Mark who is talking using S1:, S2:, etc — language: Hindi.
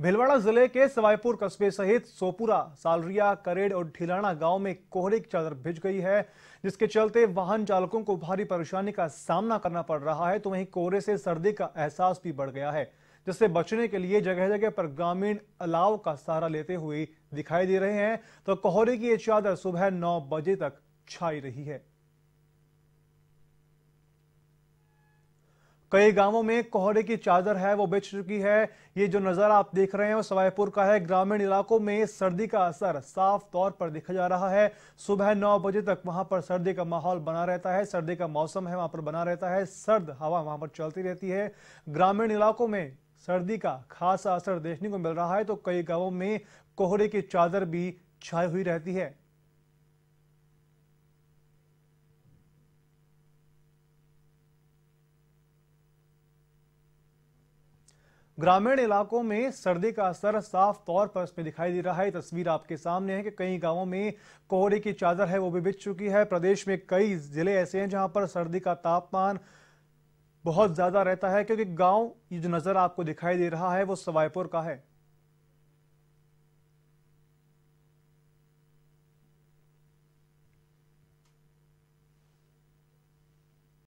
S1: भिलवाड़ा जिले के सवाईपुर कस्बे सहित सोपुरा सालरिया करेड और ढिलाना गांव में कोहरे की चादर भिज गई है जिसके चलते वाहन चालकों को भारी परेशानी का सामना करना पड़ रहा है तो वहीं कोहरे से सर्दी का एहसास भी बढ़ गया है जिससे बचने के लिए जगह जगह पर ग्रामीण अलाव का सहारा लेते हुए दिखाई दे रहे हैं तो कोहरे की ये चादर सुबह नौ बजे तक छाई रही है कई गांवों में कोहरे की चादर है वो बेच चुकी है ये जो नज़ारा आप देख रहे हैं वो सवाईपुर का है ग्रामीण इलाकों में सर्दी का असर साफ तौर पर देखा जा रहा है सुबह नौ बजे तक वहां पर सर्दी का माहौल बना रहता है सर्दी का मौसम है वहां पर बना रहता है सर्द हवा वहां पर चलती रहती है ग्रामीण इलाकों में सर्दी का खासा असर देखने को मिल रहा है तो कई गाँवों में कोहरे की चादर भी छाई हुई रहती है ग्रामीण इलाकों में सर्दी का असर साफ तौर पर इसमें दिखाई दे रहा है तस्वीर आपके सामने है कि कई गांवों में कोहरे की चादर है वो भी बिछ चुकी है प्रदेश में कई जिले ऐसे हैं जहां पर सर्दी का तापमान बहुत ज्यादा रहता है क्योंकि गांव ये जो नजर आपको दिखाई दे रहा है वो सवाईपुर का है